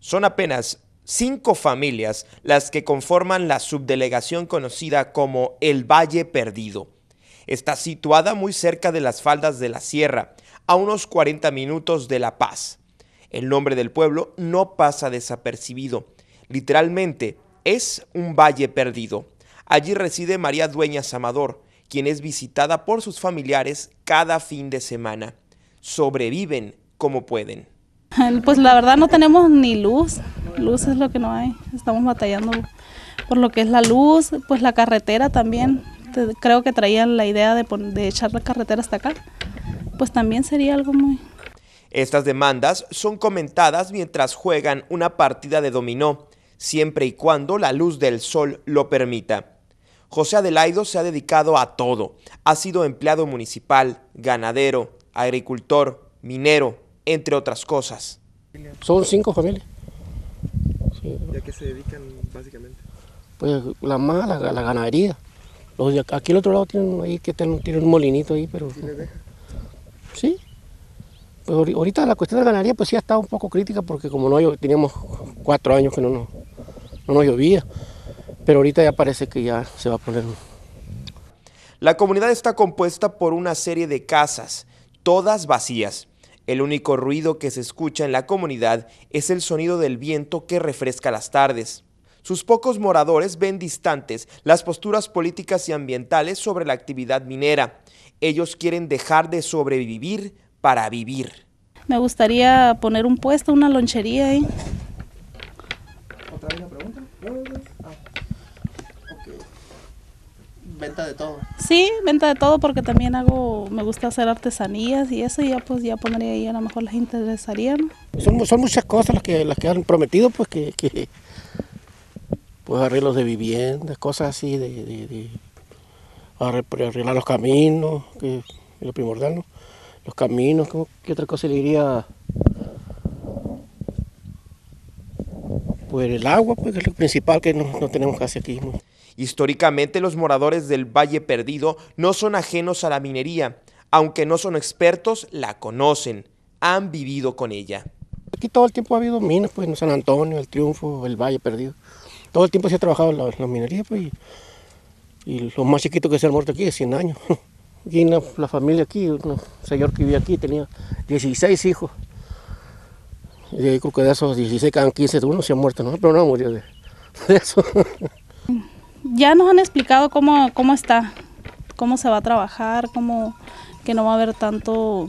Son apenas cinco familias las que conforman la subdelegación conocida como el Valle Perdido. Está situada muy cerca de las faldas de la sierra, a unos 40 minutos de La Paz. El nombre del pueblo no pasa desapercibido. Literalmente, es un valle perdido. Allí reside María Dueñas Amador, quien es visitada por sus familiares cada fin de semana. Sobreviven como pueden. Pues la verdad no tenemos ni luz, luz es lo que no hay, estamos batallando por lo que es la luz, pues la carretera también, creo que traían la idea de, echar la carretera hasta acá, pues también sería algo muy... Estas demandas son comentadas mientras juegan una partida de dominó, siempre y cuando la luz del sol lo permita. José Adelaido se ha dedicado a todo. Ha sido empleado municipal, ganadero, agricultor, minero, entre otras cosas. Son cinco familias. Sí. ¿Y a qué se dedican básicamente? Pues la más, la, ganadería. Los aquí al otro lado tienen ahí que tienen, un molinito ahí, pero. ¿Sí Pues ahorita la cuestión de la ganadería pues sí ha estado un poco crítica porque como no teníamos cuatro años que no nos, no llovía, pero ahorita ya parece que ya se va a poner. La comunidad está compuesta por una serie de casas, todas vacías, el único ruido que se escucha en la comunidad es el sonido del viento que refresca las tardes. Sus pocos moradores ven distantes las posturas políticas y ambientales sobre la actividad minera. Ellos quieren dejar de sobrevivir para vivir. Me gustaría poner un puesto, una lonchería ¿Otra vez la pregunta? venta de todo. Sí, venta de todo porque también hago, me gusta hacer artesanías y eso ya pues ya pondría ahí a lo mejor les interesaría. Son, muchas cosas las que, las que han prometido pues que, pues arreglos de viviendas, cosas así de, arreglar los caminos, que lo primordial, ¿no? Los caminos, qué otra cosa le diría? pues el agua, pues es lo principal que no, tenemos casi aquí. Históricamente los moradores del Valle Perdido no son ajenos a la minería, aunque no son expertos, la conocen, han vivido con ella. Aquí todo el tiempo ha habido minas, pues en San Antonio, el Triunfo, el Valle Perdido. Todo el tiempo se ha trabajado en la minería, pues, y, los más chiquitos que se han muerto aquí es 100 años. Y la familia aquí, un señor que vivía aquí tenía 16 hijos. Y creo que de esos 16 quedan 15, uno se ha muerto, ¿no? Pero no murió de, de eso. Ya nos han explicado cómo, cómo está, cómo se va a trabajar, cómo que no va a haber tanto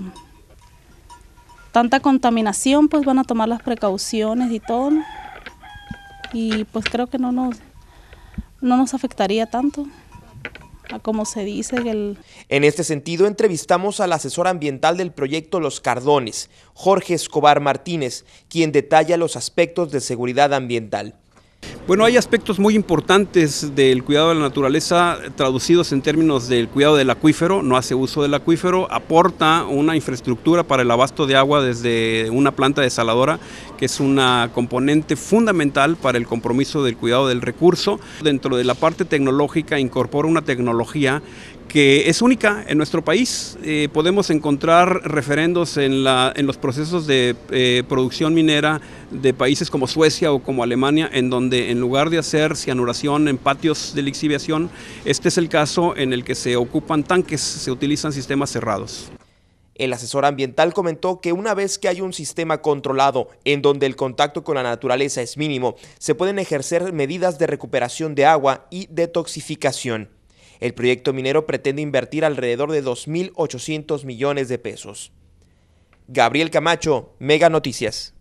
tanta contaminación, pues van a tomar las precauciones y todo. Y pues creo que no nos, no nos afectaría tanto como se dice. El... En este sentido, entrevistamos al asesor ambiental del proyecto Los Cardones, Jorge Escobar Martínez, quien detalla los aspectos de seguridad ambiental. Bueno, hay aspectos muy importantes del cuidado de la naturaleza traducidos en términos del cuidado del acuífero, no hace uso del acuífero, aporta una infraestructura para el abasto de agua desde una planta desaladora, que es una componente fundamental para el compromiso del cuidado del recurso. Dentro de la parte tecnológica incorpora una tecnología que es única en nuestro país. Eh, podemos encontrar referendos en, los procesos de eh, producción minera de países como Suecia o como Alemania, en donde en lugar de hacer cianuración en patios de lixiviación, este es el caso en el que se ocupan tanques, se utilizan sistemas cerrados. El asesor ambiental comentó que una vez que hay un sistema controlado en donde el contacto con la naturaleza es mínimo, se pueden ejercer medidas de recuperación de agua y detoxificación. El proyecto minero pretende invertir alrededor de 2.800 millones de pesos. Gabriel Camacho, Mega Noticias.